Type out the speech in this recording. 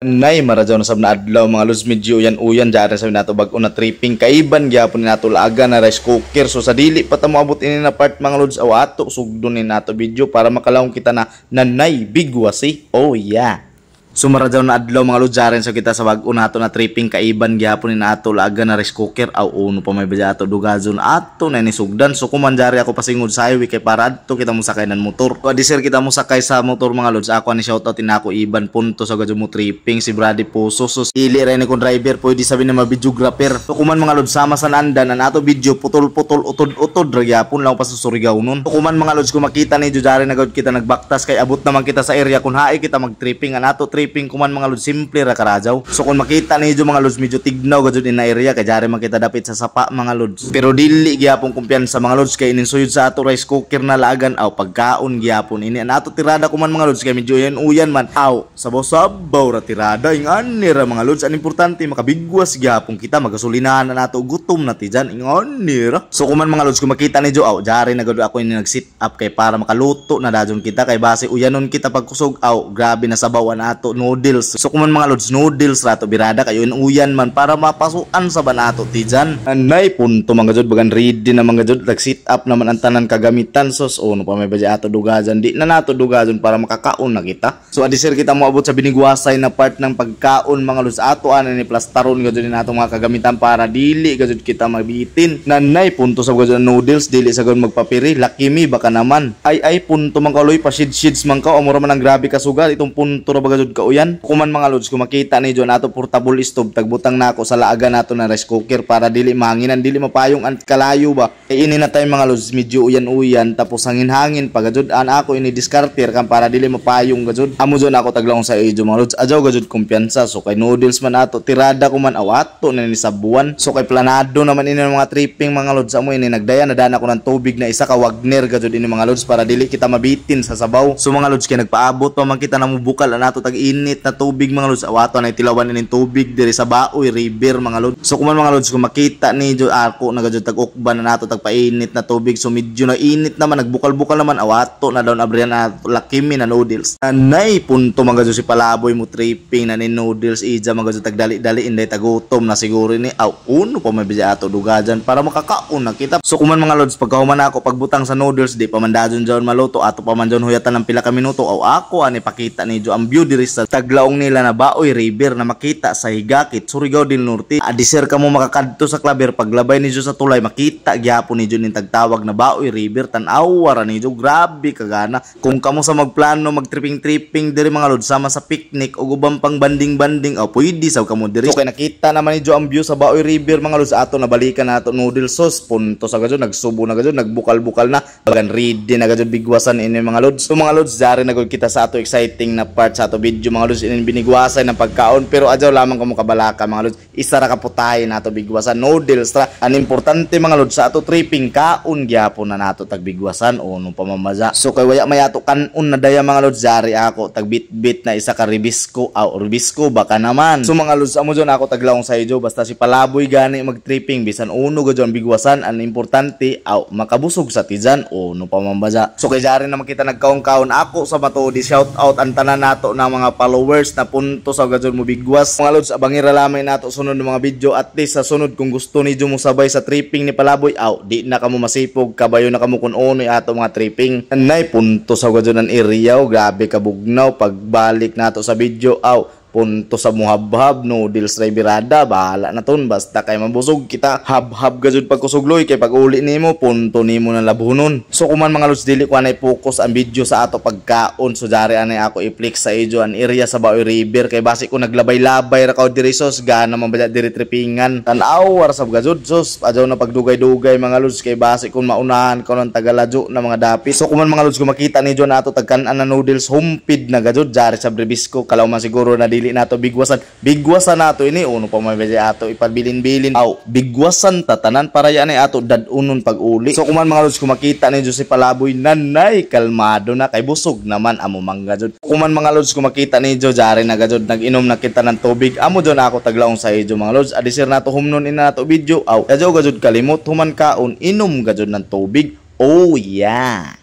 Nay marajaw na sab na adlaw mga lods medyo yan uyan jare sa nato bag-o tripping kaiban gyapon nato laaga na rice cooker so sa dili pa ta moabot ini na part mga lods aw ato sugdon ni nato video para makalawon kita na nanay bigwasi oh yeah Sumaradaw na adlaw mga ludyaren sa so kita sa wag nato na tripping kaiban gihapon ni ato laga na rice cooker aw uno pa may badya ato dugazon ato na ni sugdan so kumanjari ako pasingod sa highway kay para adto kita mo sakay ng motor. Wa di kita mo sakay sa motor mga lods ako ni shoutout inako iban punto sa so gadyo mo tripping si Brady Puso so ili ra ni kon driver pwede sabi na mabideographer. So kuman mga lods sama sa nandan na ato video putol-putol utod-utod ra lang pasusurigaw nun. So kuman mga lods ko makita ni Judare na kita nagbaktas kay abot naman kita sa area kun haay kita magtripping anato tripping kuman mga lods simple ra karajaw. So kun makita niyo mga lods medyo tignaw gajud in area kay jare makita dapit sa sapa mga lods. Pero dili gyapon kumpiyansa mga lods kay ininsuyod sa ato rice cooker na lagan aw pagkaon gyapon ini ana ato tirada kuman mga lods kay medyo yan uyan man aw sabaw-sabaw ra tirada ing ni ra mga lods an importante makabigwas gyapon kita magasulinahan na nato gutom na ti ing ingan ra. So kuman mga lods kung makita niyo aw jare na ako ini nag-sit up kay para makaluto na dajon kita kay base uyanon kita pagkusog aw grabe na sabawan ato ato noodles. So kuman mga lods noodles rato birada kayo in uyan man para mapasuan sa banato tijan. dyan. Anay punto mga jod bagan read na mga jod like sit up naman ang tanan kagamitan sos o oh, no pa may badya ato dugajan di na nato dugajan para makakaon na kita. So adisir kita moabot sa binigwasay na part ng pagkaon mga lods ato ana ni plastaron gajud ni nato mga kagamitan para dili gajud kita mabitin. Nanay punto sa gajud noodles dili sa gajud magpapiri lakimi baka naman. Ay ay punto man kaloy pasidsids man ka o mura man ang grabe kasugal itong punto ra bagajud kauyan. Kuman mga lods, kung makita ni John portable stove, tagbutang na ako sa laaga nato na rice cooker para dili mahanginan, dili mapayong at kalayo ba. E ini na tayo mga lods, medyo uyan-uyan, tapos hangin-hangin pa An ako ini discartier kan para dili mapayong gajud. Amo John ako taglong sa iyo mga lods. Ajaw gajud kumpiyansa, so kay noodles man ato, tirada ko man awato na ni sa So kay planado naman ini mga tripping mga lods. Amo ini nagdaya, nadana ko ng tubig na isa ka Wagner gajud ini mga lods para dili kita mabitin sa sabaw. So mga lods, kay nagpaabot pa man kita na mubukal na ato tag init na tubig mga lods awato na itilawan nin tubig diri sa Baoy River mga lods so kuman mga lods kung makita ni Jud arko ah, na gajud tag ukban na nato tag painit na tubig so medyo na init naman nagbukal-bukal naman awato na daw abriyan na lakimi na noodles na nay punto mga lods si palaboy mo tripping na ni noodles ija mga lods tag dali-dali inday tagutom na siguro ni aun uno pa may ato dugajan para makakaon na kita so kuman mga lods pagkahuman ako pagbutang sa noodles di pa man dajon maluto ato pa man John huyatan ng pila ka minuto aw ako ani pakita ni Jo ang beauty sa taglaong nila na Baoy River na makita sa Higakit, Surigao del Norte. Adisir ah, ka mo makakadto sa klaber paglabay ni Diyos sa tulay makita gyapon ni Diyos ning tagtawag na Baoy River tan-awa ni Diyos. Grabe kagana. Kung kamo sa magplano magtripping-tripping diri mga lod sama sa picnic o ubang pang banding-banding o pwede sa kamo diri. So kay nakita naman ni Diyos ang view sa Baoy River mga lod ato nabalikan ato noodle sauce punto sa gadyo nagsubo na gadyo nagbukal-bukal na bagan ready na gadyo bigwasan ini mga lod. So mga lod, dari na kita sa ato exciting na part sa ato video yung mga lods inin binigwasan ng pagkaon pero adyaw lamang ko kabalaka mga lods isa ra kaputahay nato bigwasan noodles ra an importante mga lods sa ato tripping kaon gyapon na nato tagbigwasan o nung pamamaza so kay waya mayato ato kanon na daya mga lods jari ako tagbitbit na isa ka ribisco aw ribisco baka naman so mga lods amo ako taglawong sa iyo basta si palaboy gani magtripping bisan uno gadyan bigwasan an importante aw makabusog sa tijan o nung pamamaza so kay jari na makita nagkaon-kaon ako sa bato di shout out ang tanan nato na mga followers na punto sa gajon mo bigwas. Mga lods, abang lamay nato sunod ng mga video at least sa sunod kung gusto ni mo sabay sa tripping ni Palaboy, aw, di na kamo masipog, kabayo na kamo kun unoy ato mga tripping. Nay punto sa gajon ng area, grabe kabugnaw pagbalik nato sa video, aw punto sa muhabhab no deals ray birada bahala na ton basta kay mabusog kita habhab gajud pagkusugloy kay pag uli nimo punto nimo na labunon so kuman mga lods dili ko anay focus ang video sa ato pagkaon so dari anay ako i-flex sa iyo an area sa Baoy River kay base ko naglabay-labay ra kaw diri sos gana man bala diri tripingan tan-aw sa gajud sos adyaw na pagdugay-dugay mga lods kay base ko maunahan ko ng tagalajo na mga dapit so kuman mga lods ko makita ni John ato tagkan-an na noodles humpid na gajud jari sa Brebisco kalaw man siguro na di dili nato bigwasan bigwasan nato ini uno pa may ato ipabilin-bilin aw bigwasan tatanan tanan para yan ay ato dadunon pag-uli so kuman mga lods kumakita ni Jose Palaboy nanay kalmado na kay busog naman amo mangga jud kuman mga lods kumakita ni Jo jare na gajud nag-inom na kita ng tubig amo jud ako taglaong sa iyo mga lods adisir nato humnon ina nato video aw kadyo gajud kalimot human kaon inom gajud ng tubig oh yeah